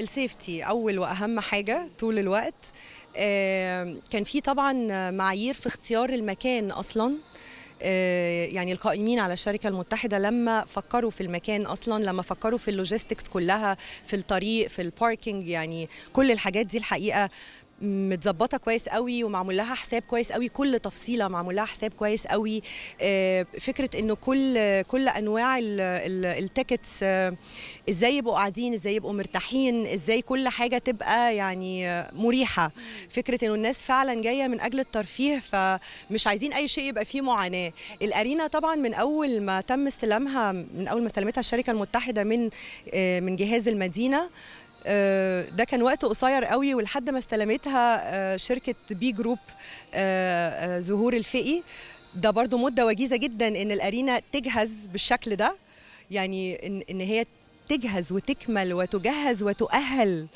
السيفتي اول واهم حاجه طول الوقت كان في طبعا معايير في اختيار المكان اصلا آه، يعني القائمين على الشركه المتحده لما فكروا في المكان اصلا لما فكروا في اللوجيستكس كلها في الطريق في الباركينج يعني كل الحاجات دي الحقيقه متظبطه كويس قوي ومعمول لها حساب كويس قوي كل تفصيله معمول لها حساب كويس قوي آه، فكره انه كل كل انواع التيكتس آه، ازاي يبقوا قاعدين ازاي يبقوا مرتاحين ازاي كل حاجه تبقى يعني آه، مريحه فكره انه الناس فعلا جايه من اجل الترفيه فمش عايزين اي شيء يبقى فيه معاناه الارينا طبعا من اول ما تم استلامها من اول ما استلمتها الشركه المتحده من من جهاز المدينه آه، ده كان وقت قصير قوي ولحد ما استلمتها آه، شركه بي جروب زهور آه، الفقي ده برضو مده وجيزه جدا ان الارينا تجهز بالشكل ده يعني ان هي تجهز وتكمل وتجهز وتؤهل